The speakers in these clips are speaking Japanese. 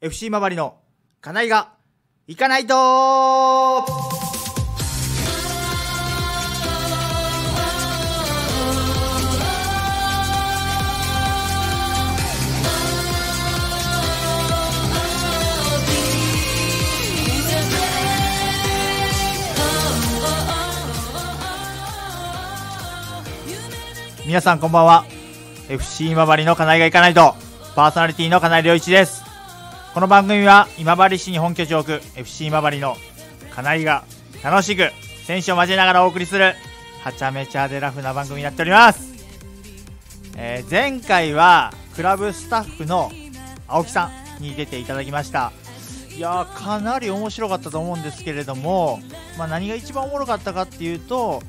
FC 周りの金井が行かないと皆さんこんばんは FC 周りの金井が行かないとパーソナリティの金井良一ですこの番組は今治市に本拠地を置く FC 今治の金井が楽しく選手を交えながらお送りするはちゃめちゃでラフな番組になっております、えー、前回はクラブスタッフの青木さんに出ていただきましたいやかなり面白かったと思うんですけれども、まあ、何が一番おもろかったかっていうと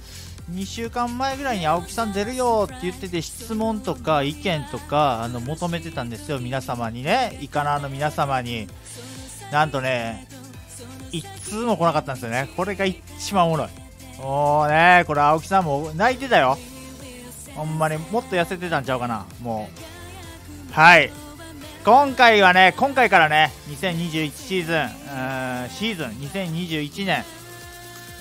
2週間前ぐらいに青木さん出るよって言ってて質問とか意見とかあの求めてたんですよ皆様にねイカナーの皆様になんとね1通も来なかったんですよねこれが一番おもろいもうねこれ青木さんも泣いてたよほんまにもっと痩せてたんちゃうかなもうはい今回はね今回からね2021シーズンシーズン2021年、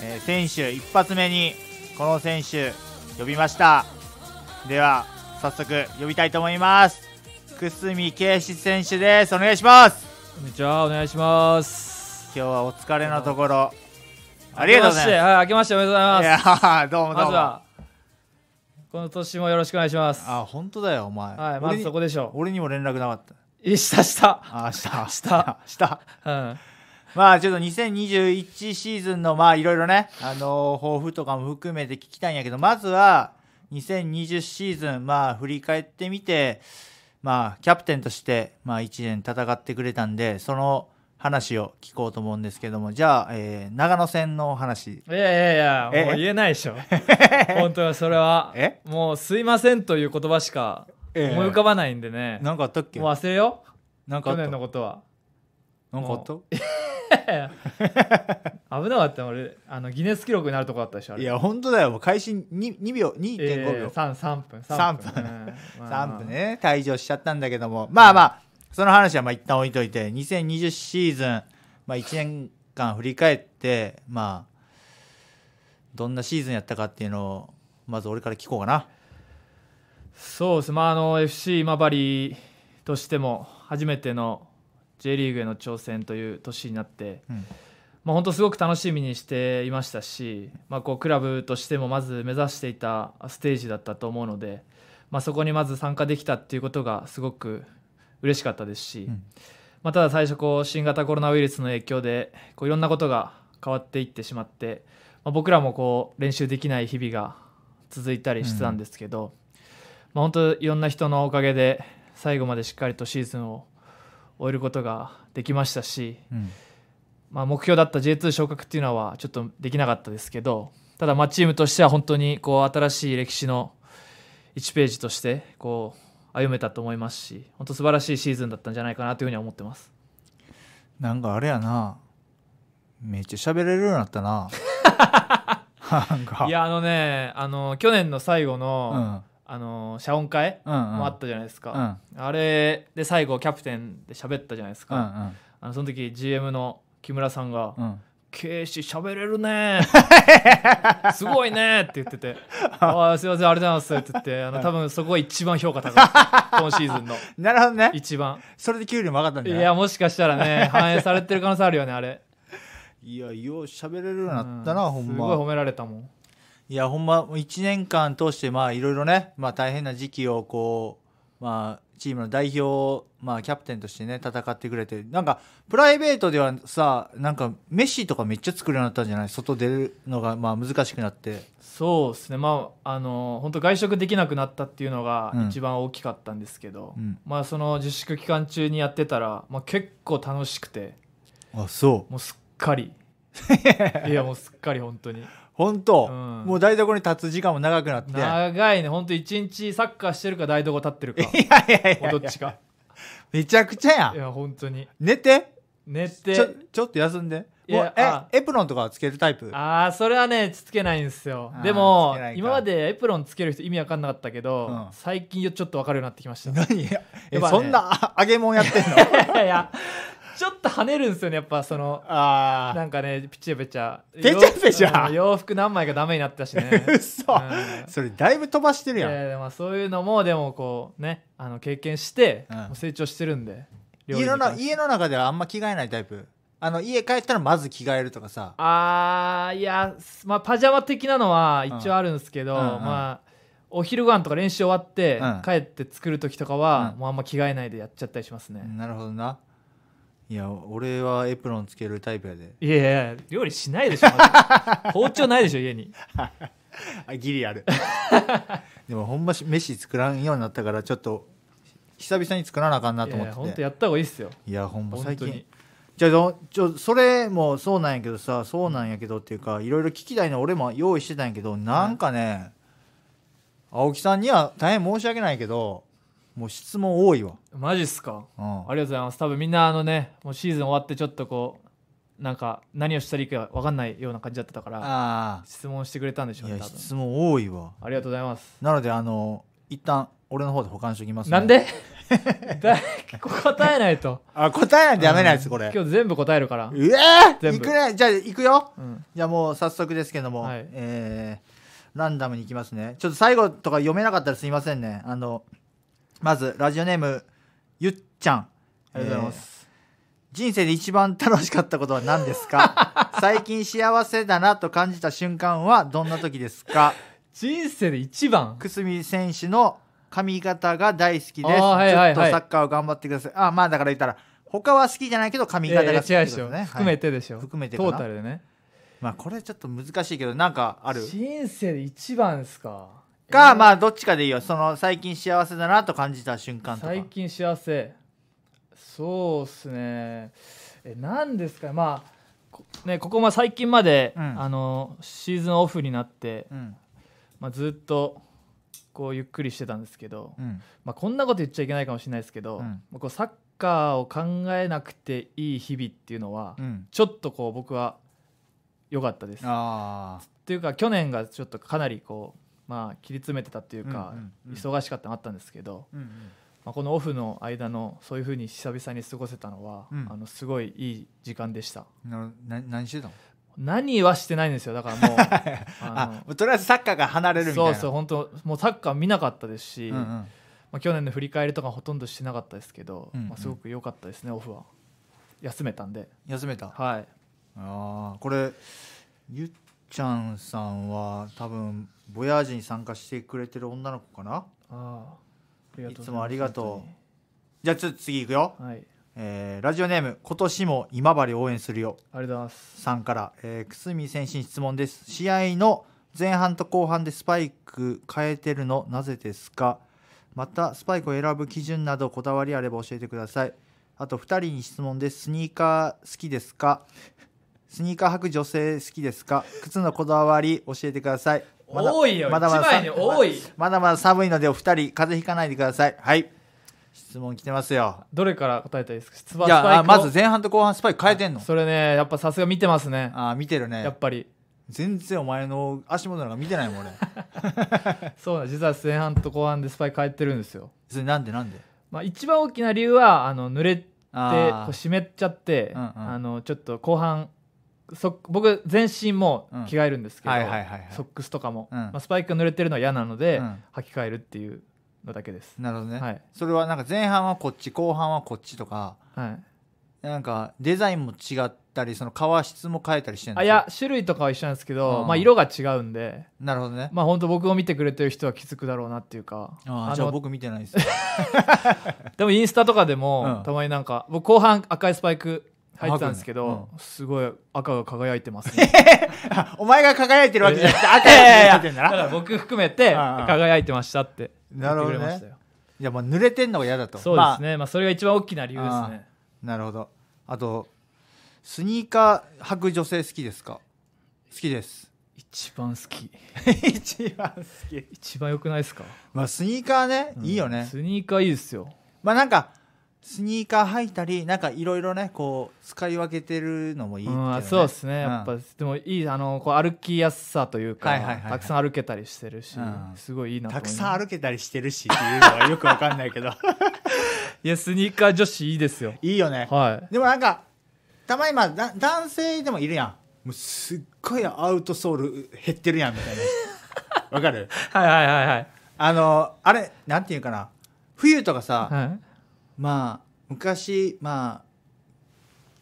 えー、選手一発目にこの選手呼びましたでは早速呼びたいと思います久住圭史選手ですお願いしますこんにちはお願いします今日はお疲れのところありがとうございますはい、明けましておめでとうございますいやどうもどうもまこの年もよろしくお願いしますあ本当だよお前はいまずそこでしょう俺にも連絡なかったえしたしたあしたした したうんまあちょっと2021シーズンのまあいろいろね、あのー、抱負とかも含めて聞きたいんやけど、まずは2020シーズン、まあ振り返ってみて、まあキャプテンとして、まあ1年戦ってくれたんで、その話を聞こうと思うんですけども、じゃあ、えー、長野戦の話。いやいやいや、もう言えないでしょ。本当はそれは。えもうすいませんという言葉しか思い浮かばないんでね。なんかあったっけ忘れよ。なんか去年のことは。なんかあった 危なかった俺あのギネス記録になるとこだったでしょあれいや本当だよもう開始 2, 2秒2.5秒、えー、3, 3分3分 ,3 分、まあ、3 分ね退場しちゃったんだけどもまあまあその話はまあ一旦置いといて2020シーズン、まあ、1年間振り返ってまあどんなシーズンやったかっていうのをまず俺から聞こうかなそうですまああの FC 今治としても初めての J リーグへの挑戦という年になって、うん、まあ、本当すごく楽しみにしていましたし、まあ、こうクラブとしてもまず目指していたステージだったと思うので、まあ、そこにまず参加できたっていうことがすごく嬉しかったですし、うん、まあ、ただ最初こう新型コロナウイルスの影響でこういろんなことが変わっていってしまって、まあ、僕らもこう練習できない日々が続いたりしてたんですけど、うん、まあ、本当いろんな人のおかげで最後までしっかりとシーズンを終えることができましたし、うん、まあ、目標だった J2 昇格っていうのはちょっとできなかったですけどただまあチームとしては本当にこう新しい歴史の1ページとしてこう歩めたと思いますし本当素晴らしいシーズンだったんじゃないかなというふうに思ってますなんかあれやなめっちゃ喋れるようになったな いやあのねあの去年の最後の、あの謝恩会もあったじゃないですか、うんうん、あれで最後キャプテンで喋ったじゃないですか、うんうん、あのその時 GM の木村さんが「喋れるね すごいね」って言ってて「あすいませんありがとうございます」って言ってあの多分そこが一番評価高い 今シーズンのなるほどね一番それで給料も上がったんじゃないいやもしかしたらね反映されてる可能性あるよねあれいやよう喋れるようになったな、うん、ほんますごい褒められたもんいや、ほんま、1年間通して、まあ、いろいろね、まあ、大変な時期を、こう、まあ、チームの代表、まあ、キャプテンとしてね、戦ってくれて、なんか、プライベートではさ、なんか、メッシとかめっちゃ作るようになったんじゃない外出るのが、まあ、難しくなって。そうですね、まあ、あの、本当外食できなくなったっていうのが、一番大きかったんですけど、うん、まあ、その自粛期間中にやってたら、まあ、結構楽しくて。あ、そう。もう、すっかり。いや、もうすっかり、本当に。本当、うん、もう台所に立つ時間も長くなって長いね本当一日サッカーしてるか台所立ってるか いやいやいやどっちかめちゃくちゃやんいや本当に寝て寝てちょちょっと休んでもうえエプロンとかつけるタイプああそれはねつけないんですよでも今までエプロンつける人意味わかんなかったけど、うん、最近ちょっと分かるようになってきました何え、ね、そんな揚げ物やってんの いやちょっと跳ねるんですよねやっぱそのあなんかねピチゃペちゃ。ペチャペチャ洋服何枚かダメになったしねそ、うん、それだいぶ飛ばしてるやん、えーまあ、そういうのもでもこうねあの経験して、う成長してるんで家の家の中ではあんま着替えないタイプあの家帰ったらまず着替えるとかさあいや、まあ、パジャマ的なのは一応あるんですけど、うんうんうん、まあお昼ご飯とか練習終わって、帰って作る時とかは、もうあんま着替えないでやっちゃったりしますねなるほどないや俺はエプロンつけるタイプやでいやいや料理しないでしょ 包丁ないでしょ家にあギリあるでもほんま飯作らんようになったからちょっと久々に作らなあかんなと思ってていやほんとやった方がいいっすよいやほんま最近じゃあちょそれもそうなんやけどさそうなんやけどっていうかいろいろ聞きたいの俺も用意してたんやけどなんかね、青木さんには大変申し訳ないけどもう質問多いわマジっすか、うん、ありがとうございます多分みんなあのねもうシーズン終わってちょっとこうなんか何をしたらいいか分かんないような感じだったから質問してくれたんでしょうね質問多いわありがとうございますなのであの一旦俺の方で保管しておきます、ね、なんで 答えないとあ答えないとやめない。つ、うん、これ今日全部答えるからええー、いくねじゃあいくよ、うん、じゃあもう早速ですけども、はい、えー、ランダムにいきますねちょっと最後とか読めなかったらすいませんねあのまずラジオネームゆっちゃんありがとうございます、えー、人生で一番楽しかったことは何ですか 最近幸せだなと感じた瞬間はどんな時ですか人生で一番久住選手の髪型が大好きです、はいはい、ちょっとサッカーを頑張ってくださいあまあだから言ったら他は好きじゃないけど髪型が好きですね、はい、含めてでしょ含めてトータルでねまあこれちょっと難しいけどなんかある人生で一番ですかか、まあどっちかでいいよその最近幸せだなと感じた瞬間とか最近幸せそうっすねえ何ですかまあこ,、ね、ここま最近まで、うん、あのシーズンオフになって、うん、まあ、ずっとこうゆっくりしてたんですけど、うん、まあ、こんなこと言っちゃいけないかもしれないですけど、まあ、こうサッカーを考えなくていい日々っていうのは、ちょっとこう僕は良かったです。っていうか去年がちょっとかなりこうまあ、切り詰めてたっていうか、忙しかったのあったんですけど、まあ、このオフの間のそういうふうに久々に過ごせたのは、あのすごいいい時間でしたな何してたの何はしてないんですよだからもう あとりあえずサッカーが離れるみたいなそうそう本当もうサッカー見なかったですし、うんうん、まあ、去年の振り返りとかほとんどしてなかったですけど、うんうん、まあ、すごく良かったですねオフは休めたんで休めたはいああこれ言っちゃんさんは多分ボヤージに参加してくれてる女の子かなああいつもありがとうじゃあちょっと次いくよ、はいえー、ラジオネーム今年も今治応援するよありがとうございますさんから久住、えー、くすみ選手に質問です試合の前半と後半でスパイク変えてるのなぜですかまたスパイクを選ぶ基準などこだわりあれば教えてくださいあと2人に質問ですスニーカー好きですかスニーカー履く女性好きですか靴のこだわり教えてください。まだ多いよ、まだまだ一枚に多い。まだまだ寒いのでお二人、風邪ひかないでください。はい。質問来てますよ。どれから答えたらいいですか質問いや、まず前半と後半スパイク変えてんのそれね、やっぱさすが見てますね。ああ、見てるね。やっぱり。全然お前の足元なんか見てないもん俺 そうだ実は前半と後半でスパイ変えてるんですよそれなんでなんで、まあ、一番大きな理由はあの濡れて湿っちゃって、うんうん、あのちょっと後半そ僕全身も着替えるんですけど、うんはいはいはいソックスとかも、うん、まあ、スパイクが濡れてるのは嫌なので、うん、履き替えるっていうのだけですなるほどね、はい、それはなんか前半はこっち後半はこっちとか、はい、なんかデザインも違ったりその革質も変えたりしてるんあいや種類とかは一緒なんですけど、まあ、色が違うんでなるほどねまあ本当僕を見てくれてる人は気づくだろうなっていうかああじゃあ僕見てないです でもインスタとかでも、たまになんか僕後半赤いスパイク入ってたんですけど、すごい赤が輝いてますね お前が輝いてるわけじゃなくて赤が輝いてんだなだから僕含めて輝いてましたってなるほどねいやまあ濡れてんのが嫌だとそうですね、まあ、まあ、それが一番大きな理由ですねなるほどあとスニーカー履く女性好きですか好きです一番好き 一番好き一番よくないですかまあスニーカーね、うん、いいよねスニーカーいいですよまあなんかスニーカー履いたりなんかいろいろねこう使い分けてるのもいいってう、ね、そうですね、やっぱ、でもいいあのこう歩きやすさというか、はいはいはいはい、たくさん歩けたりしてるし、うん、すごいいいなたくさん歩けたりしてるしっていうのはよくわかんないけど いやスニーカー女子いいですよいいよね、はい、でもなんかたまに今だ男性でもいるやんもうすっごいアウトソール減ってるやんみたいなわかる はいはいはいはいあのあれなんていうかな冬とかさ、はいまあ昔まあ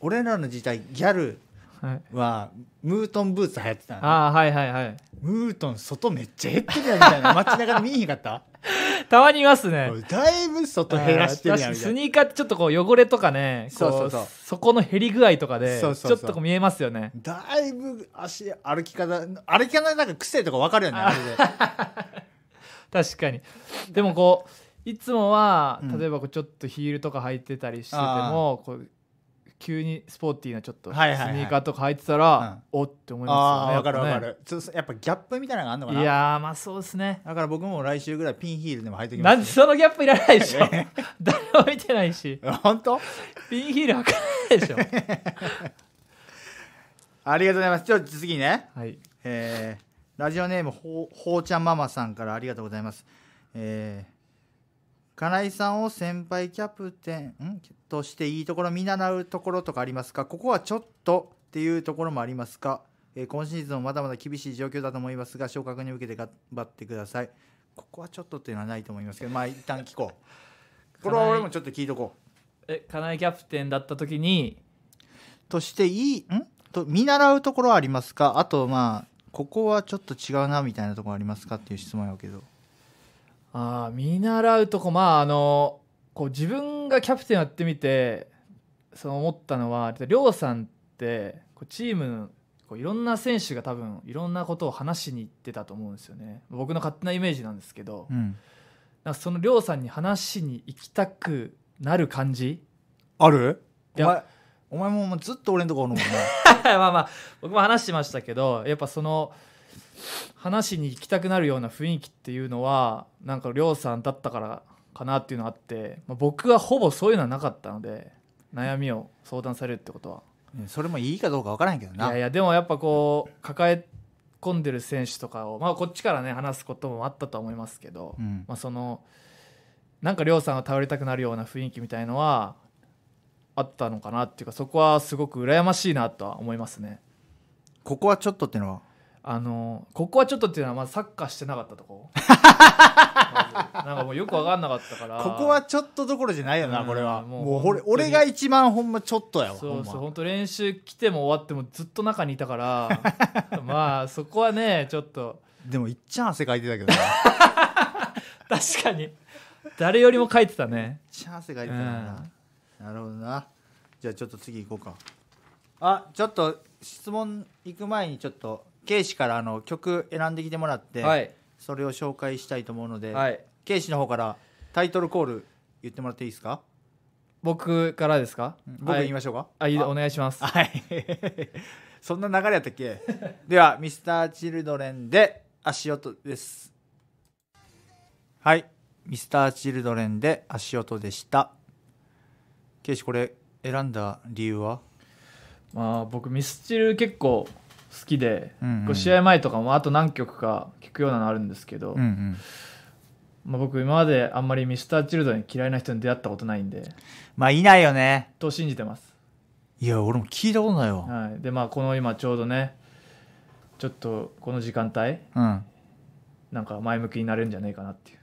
俺らの時代ギャルはムートンブーツ流行ってたああはいはいはいムートン外めっちゃ減ってるやんみたいな 街中で見にへかったたまにいますねだいぶ外減らしてるやんスニーカーってちょっとこう汚れとかねそうそうそうそこの減り具合とかでちょっとこう見えますよねだいぶ足歩き方歩き方なんか癖とか分かるよねあれで 確かにでもこういつもは例えばこうちょっとヒールとか履いてたりしてても、こう急にスポーティーなちょっとスニーカーとか履いてたら、はいはいはい、おって思いますよねわ、かるわかる、やっぱギャップみたいなのがあるのかないやまあそうですねだから僕も来週ぐらいピンヒールでも履いてきます、ね、なんそのギャップいらないでしょ誰も見てないし 本当ピンヒール履かないでしょ ありがとうございますちょっと次ねはいえー、ラジオネームほうほうちゃんママさんからありがとうございますえー金井さんを先輩キャプテンとしていいところ見習うところとかありますかここはちょっとっていうところもありますか、えー、今シーズンまだまだ厳しい状況だと思いますが昇格に向けて頑張ってくださいここはちょっとっていうのはないと思いますけどまあ一旦聞こう これは俺もちょっと聞いとこうえ金井キャプテンだった時にとしていいんと見習うところはありますかあとまあここはちょっと違うなみたいなところありますかっていう質問やけどあ見習うとこまああのこう自分がキャプテンやってみてそう思ったのは亮さんってこうチームこういろんな選手が多分いろんなことを話しに行ってたと思うんですよね僕の勝手なイメージなんですけど、うん、なんかその亮さんに話しに行きたくなる感じあるいやお前もずっと俺のとこおるもんね まあまあ僕も話してましたけどやっぱその話しに行きたくなるような雰囲気っていうのはなんか亮さんだったからかなっていうのあって、まあ、僕はほぼそういうのはなかったので悩みを相談されるってことは、それもいいかどうか分からんけどないやいやでもやっぱこう抱え込んでる選手とかを、まあ、こっちからね話すこともあったとは思いますけど、うん、まあ、そのなんか亮さんが頼りたくなるような雰囲気みたいのはあったのかなっていうかそこはすごく羨ましいなとは思いますね。ここはちょっとっていうのはあのここはちょっとっていうのはまずサッカーしてなかったとこ なんかもうよく分かんなかったからここはちょっとどころじゃないよな、これはもう俺が一番ほんまちょっとやわそうそう本当練習来ても終わってもずっと中にいたから まあそこはねちょっとでもいっちゃん汗かいてたけどな 確かに誰よりもかいてたねいっちゃん汗かいてたな、うん、なるほどなじゃあちょっと次行こうかあちょっと質問行く前にちょっとケイシからあの曲選んできてもらって、はい、それを紹介したいと思うので、はい、ケイシの方からタイトルコール言ってもらっていいですか僕からですか、うん、僕言いましょうか、はい、あお願いしますはい そんな流れやったっけ ではミスターチルドレンで足音ですはいミスターチルドレンで足音でしたケイシこれ選んだ理由はまあ僕ミスチル結構好きで、う試合前とかもあと何曲か聴くようなのあるんですけど、うんうんまあ、僕今まであんまりミスターチルドに嫌いな人に出会ったことないんでまあいないよねと信じてますいや俺も聞いたことないよ、はい、でまあこの今ちょうどねちょっとこの時間帯、うん、なんか前向きになれるんじゃないかなっていう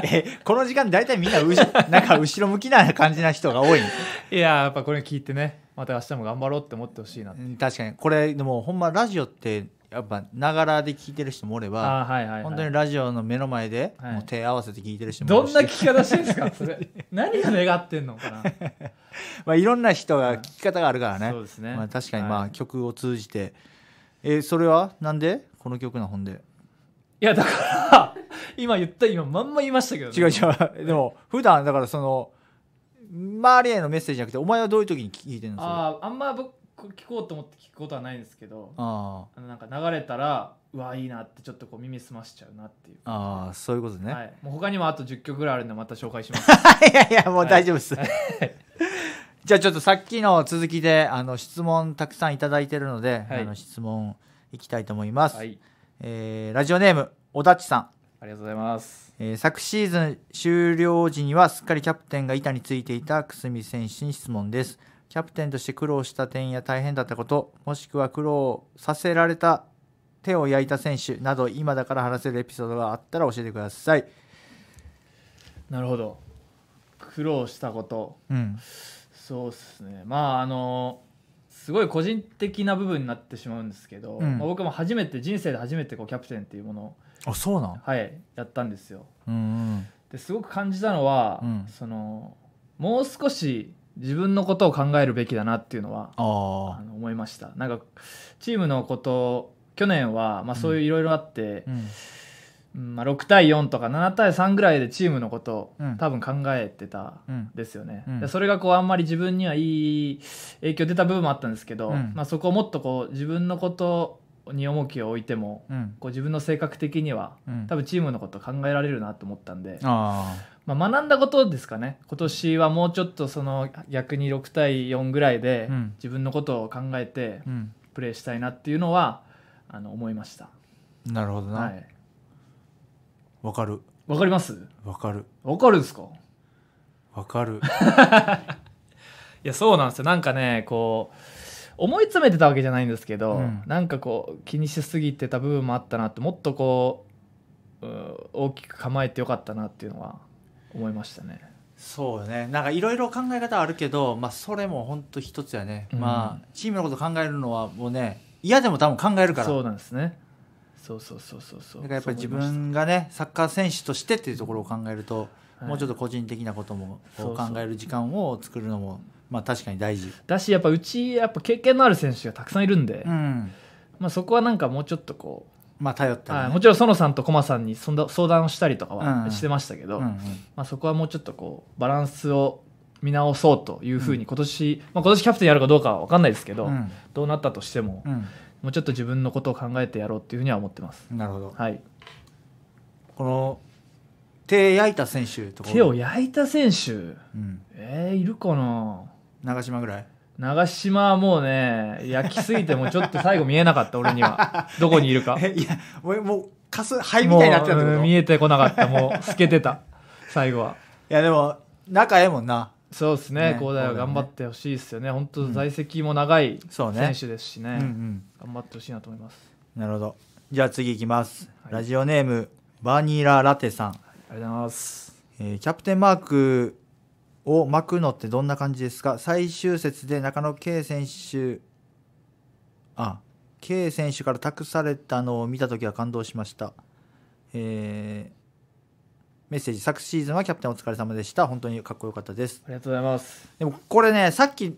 えこの時間大体みんなうなんか後ろ向きな感じな人が多いいややっぱこれ聞いてねまた明日も頑張ろうって思ってほしいなって確かにこれでもほんまラジオってやっぱながらで聞いてる人もおれば、はいはい、本当にラジオの目の前で、もう手合わせて聞いてる人もどんな聞き方してるんですかそれ 何が願ってんのかな まあいろんな人が聞き方があるからね,、そうですねまあ、確かにまあ曲を通じて、えー、それはなんでこの曲の本でいやだから今言った今まんま言いましたけど、ね、違う違うでも普段だからその周りへのメッセージじゃなくてお前はどういう時に聞いてるのあああんま僕聞こうと思って聞くことはないんですけどあのなんか流れたらうわいいなってちょっとこう耳澄ましちゃうなっていうああそういうことね、はい、もう他にもあと10曲ぐらいあるんでまた紹介します いやいやもう大丈夫です、はい、じゃあちょっとさっきの続きであの質問たくさん頂いてるので、はい、あの質問いきたいと思います、はい、えー、ラジオネームおだちさんありがとうございます、えー、昨シーズン終了時にはすっかりキャプテンが板についていた久住選手に質問ですキャプテンとして苦労した点や大変だったこともしくは苦労させられた手を焼いた選手など今だから話せるエピソードがあったら教えてくださいなるほど苦労したこと、うん、そうですねまああのすごい個人的な部分になってしまうんですけど、うん、まあ、僕も初めて人生で初めてこうキャプテンっていうものをあそうなんはいやったんですよ、うんですごく感じたのは、うん、そのもう少し自分のことを考えるべきだなっていうのは思いましたなんかチームのこと去年は、まあ、そういういろいろあって、うん、まあ、6対4とか7対3ぐらいでチームのことん、多分考えてたんですよね、でそれがこうあんまり自分にはいい影響出た部分もあったんですけど、まあ、そこをもっとこう自分のことに重きを置いても、うん、こう自分の性格的には、うん、多分チームのこと考えられるなと思ったんであ、まあ、学んだことですかね今年はもうちょっとその逆に6対4ぐらいで自分のことを考えてプレーしたいなっていうのは、あの思いましたなるほどなわ、はい、かるわかりますわかるわかるですかわかる いやそうなんですよなんかねこう思い詰めてたわけじゃないんですけど、うん、なんかこう気にしすぎてた部分もあったなってもっとこう大きく構えてよかったなっていうのは思いましたね。そうねなんかいろいろ考え方あるけど、まあ、それも本当一つやね、うん、まあチームのこと考えるのはもうね嫌でも多分考えるからそうなんですねそうそうそうそうそうだからやっぱり自分がねサッカー選手としてっていうところを考えるともうちょっと個人的なことも考える時間を作るのもまあ確かに大事だしやっぱうちやっぱ経験のある選手がたくさんいるんで、うん、まあ、そこはなんかもうちょっとこうまあ頼った、ねはい、もちろん園さんと駒さんにそんな相談をしたりとかはしてましたけど、うんうんうん、まあ、そこはもうちょっとこうバランスを見直そうというふうに今年、まあ、今年キャプテンやるかどうかは分かんないですけど、どうなったとしても、もうちょっと自分のことを考えてやろうっていうふうには思ってます。なるほど、はい、この手焼いた選手とか手を焼いた選手、うん、えー、いるかな長島ぐらい長島はもうね焼きすぎてもちょっと最後見えなかった俺には どこにいるかいや俺もうかす灰みたいになってた見えてこなかったもう 透けてた最後はいやでも仲ええもんなそうですね恒大、ね、は頑張ってほしいですよね、ね、本当在籍も長い選手ですしねうんねうんうん、頑張ってほしいなと思いますなるほどじゃあ次いきます、はい、ラジオネームバニララテさんりがとうございます、えー、キャプテンマークを巻くのってどんな感じですか最終節で中野圭選手あ K 選手から託されたのを見た時は感動しました、えー、メッセージ昨シーズンはキャプテンお疲れ様でした本当にかっこよかったですありがとうございますでもこれねさっき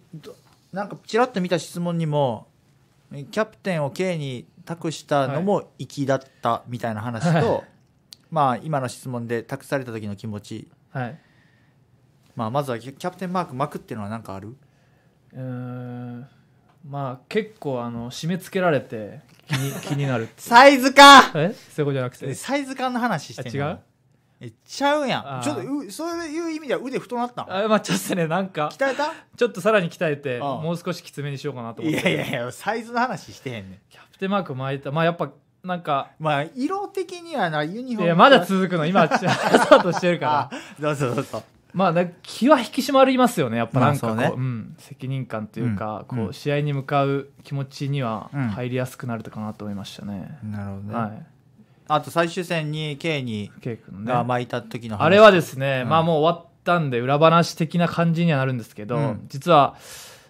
なんかちらっと見た質問にもキャプテンを K に託したのも粋だったみたいな話と、はいまあ、今の質問で託された時の気持ち、はいまあ、まずはキャプテンマーク巻くっていうのは何かあるうんまあ結構あの締め付けられて気に 気になるサイズ感えそういうことじゃなくてサイズ感の話してんの違うえちゃうやんちょっとうそういう意味では腕太なったあまあちょっとねなんか鍛えたちょっとさらに鍛えて、もう少しきつめにしようかなと思っていやいやいやサイズの話してへんねんキャプテンマーク巻いたまあやっぱなんかまあ色的にはなユニフォームいやまだ続くの今 スタートしてるからどうぞどうぞまあ気は引き締まりますよねやっぱなんかこうまあうね、うん、責任感というか、うん、こう試合に向かう気持ちには入りやすくなるかなと思いましたね、うん、なるほどね、はいあと最終戦に K に K 君、が巻いた時のあれはですね、うん、まあもう終わったんで裏話的な感じにはなるんですけど、うん、実は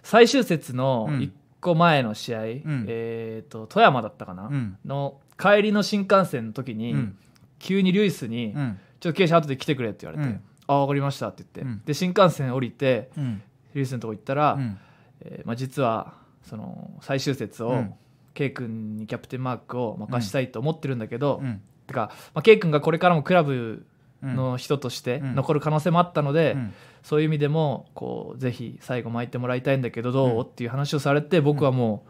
最終節の1個前の試合、えーと、富山だったかな、の帰りの新幹線の時に、急にリイスに、ちょっと傾斜後で来てくれ」って言われて「ああ分かりました」って言って、で新幹線降りて、リュイスのとこ行ったら、えー、まあ、実はその最終節を、うん、K 君にキャプテンマークを任したいと思ってるんだけど、うん、てか、まあ、K 君がこれからもクラブの人として残る可能性もあったので、うんうんそういう意味でもこうぜひ最後巻いてもらいたいんだけどどう、っていう話をされて僕はも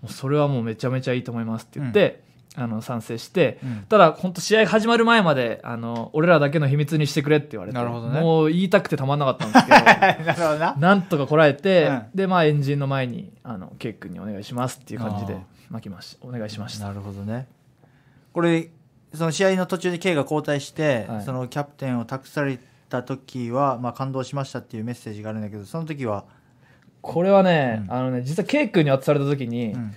う,、もうそれはもうめちゃめちゃいいと思いますって言って。あの賛成して、うん、ただ本当試合始まる前まであの俺らだけの秘密にしてくれって言われて、ね、もう言いたくてたまんなかったんですけど なるほどななんとかこらえて、うん、でまあエンジンの前にあのケイ君にお願いしますっていう感じで巻きましお願いしましたなるほどねこれその試合の途中で K が交代して、はい、そのキャプテンを託されった時は、まあ、感動しましたっていうメッセージがあるんだけどその時はこれはね、うん、あのね実はケイ君に渡された時に、うん、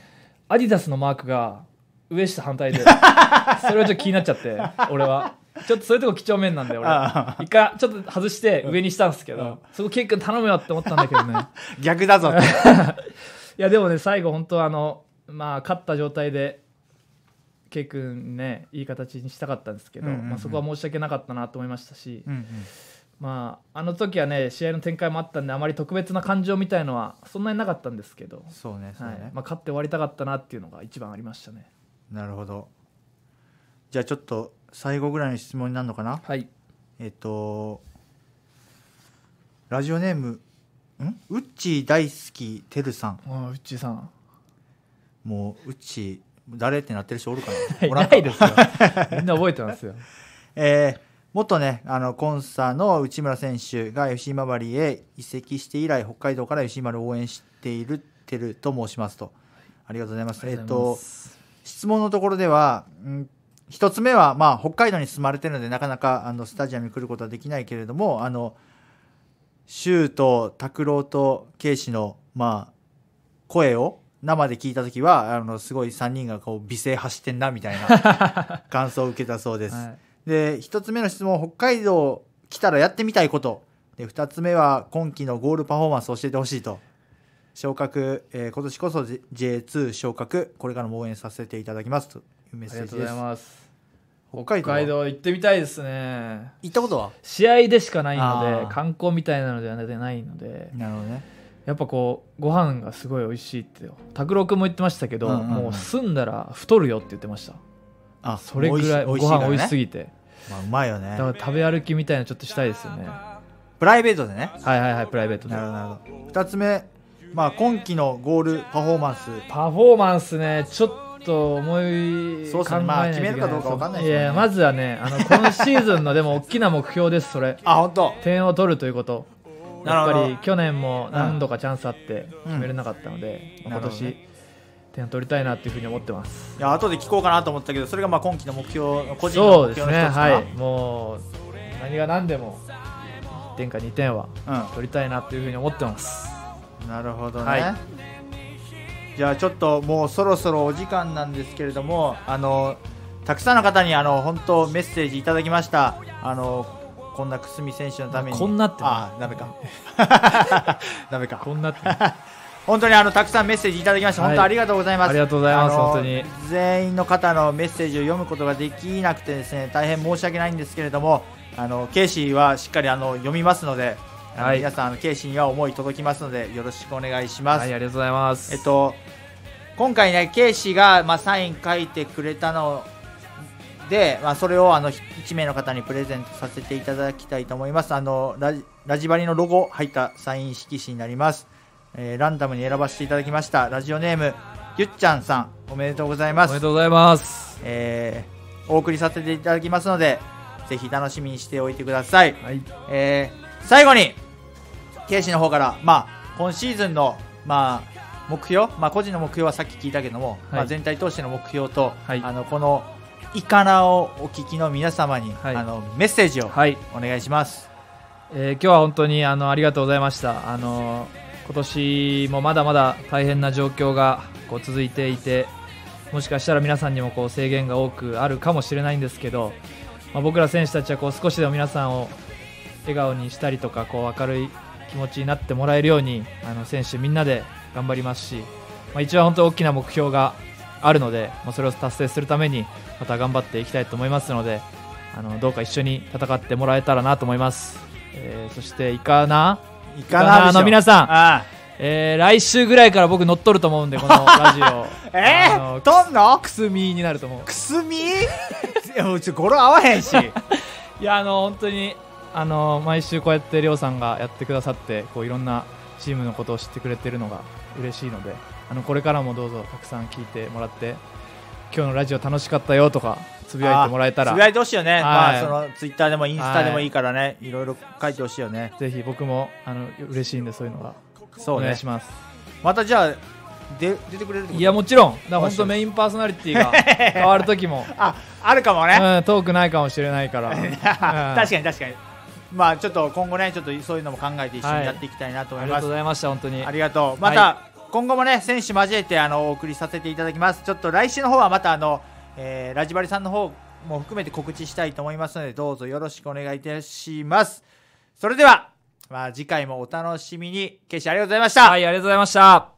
アディダスのマークが上下反対で それはちょっと気になっちゃって俺は。ちょっとそういうとこ几帳面なんで俺一回ちょっと外して上にしたんですけど、うん、そこケイ君頼むよって思ったんだけどね逆だぞって いやでもね最後本当あのまあ勝った状態で圭君ねいい形にしたかったんですけど、うんうんうん、まあ、そこは申し訳なかったなと思いましたし、うんうん、まあ、あの時はね試合の展開もあったんであまり特別な感情みたいのはそんなになかったんですけどそうね、ね、はいまあ、勝って終わりたかったなっていうのが一番ありましたね。なるほどじゃあちょっと最後ぐらいの質問になるのかなはいえっ、ー、とラジオネームんウッチー大好きてるさんあウッチーさんもうウッチー誰ってなってる人おるかな いないですよみんな覚えてますよ えー、元ねあのコンサの内村選手が吉井周りへ移籍して以来北海道から吉井丸を応援しているてると申しますとありがとうございますえっ、と質問のところでは、うん一つ目は、まあ、北海道に住まれてるのでなかなかあのスタジアムに来ることはできないけれどもあの周と拓郎と圭司の、まあ、声を生で聞いた時はあのすごい3人がこう美声走ってんなみたいな 感想を受けたそうです、はい、で1つ目の質問北海道来たらやってみたいことで2つ目は今季のゴールパフォーマンスを教えてほしいと昇格、えー、今年こそ J2 昇格これからも応援させていただきますというメッセージです北海道行ってみたいですね行ったことは試合でしかないので観光みたいなのではないのでなるほどねやっぱこうご飯がすごい美味しいって拓郎君も言ってましたけど、うんうんうん、もう済んだら太るよって言ってましたあそれぐらいご飯美味しすぎて、ね、まあ、うまいよねだから食べ歩きみたいなちょっとしたいですよねプライベートでねはいはいはいプライベートでなるほど2つ目まあ今期のゴールパフォーマンスパフォーマンスねちょっと思いそうですねまあ決めるかどうか分かんないですねいやまずはねあの今シーズンのでも大きな目標ですそれ あ本当点を取るということやっぱり去年も何度かチャンスあって決めれなかったので、うん、今年点を取りたいなというふうに思ってます。いや後で聞こうかなと思ったけど、それがまあ今期の目標個人の目標の一つかな。そうですね。はい。もう何が何でも1点か2点は取りたいなというふうに思ってます。うん、なるほどね。はい、じゃあちょっともうそろそろお時間なんですけれども、あのたくさんの方にあの本当メッセージいただきました。あのこんな久住選手のためにこんなってああダメかダメ かこんなって 本当にあのたくさんメッセージいただきまして、はい、本当ありがとうございますありがとうございます本当に全員の方のメッセージを読むことができなくてですね大変申し訳ないんですけれどもあのケイシーはしっかりあの読みますのではい、皆さん、あのケイシーには思い届きますので、よろしくお願いします。はい、ありがとうございます。えっと、今回ね、ケイシーが、まあ、サイン書いてくれたので、まあ、それをあの1名の方にプレゼントさせていただきたいと思います。あのラジラジバリのロゴ入ったサイン色紙になります、えー、ランダムに選ばせていただきました。ラジオネーム、ゆっちゃんさん、おめでとうございます。おめでとうございます。えー、お送りさせていただきますので、ぜひ楽しみにしておいてください。はい、えー、最後に、ケイシの方から、まあ、今シーズンの、まあ、目標、まあ、個人の目標はさっき聞いたけども、はい、まあ、全体通しての目標と、はい、あのこのイカナをお聞きの皆様に、はい、あのメッセージをお願いします、はい、えー、今日は本当にあのありがとうございましたあの今年もまだまだ大変な状況がこう続いていてもしかしたら皆さんにもこう制限が多くあるかもしれないんですけど、まあ、僕ら選手たちはこう少しでも皆さんを笑顔にしたりとかこう明るい気持ちになってもらえるようにあの選手みんなで頑張りますし、まあ、一番本当大きな目標があるので、まあ、それを達成するためにまた頑張っていきたいと思いますのであのどうか一緒に戦ってもらえたらなと思います、えー、そしていかないかなの皆さんあえー、来週ぐらいから僕乗っ取ると思うんでこの ラジオえー、どんのくすみになると思うくすみ いやうち語呂合わへんし いやあの本当にあの毎週こうやってりょうさんがやってくださってこういろんなチームのことを知ってくれてるのが嬉しいのであのこれからもどうぞたくさん聞いてもらって今日のラジオ楽しかったよとかつぶやいてもらえたらつぶやいてほしいよね、はい、まあ、そのツイッターでもインスタでもいいからね、はい、いろいろ書いてほしいよねぜひ僕もあの嬉しいんでそういうのはそう、ね、お願いしますまたじゃあで出てくれるいやもちろんだ本当メインパーソナリティが 変わる時もああるかもね、うん、遠くないかもしれないから うん、確かに確かにまあちょっと今後ねちょっとそういうのも考えて一緒にやっていきたいなと思います、はい、ありがとうございました本当にありがとうまた、はい今後もね、選手交えて、あの、お送りさせていただきます。ちょっと来週の方はまた、あの、えー、ラジバリさんの方も含めて告知したいと思いますので、どうぞよろしくお願いいたします。それでは、まあ、次回もお楽しみに。ケイシありがとうございました。はい、ありがとうございました。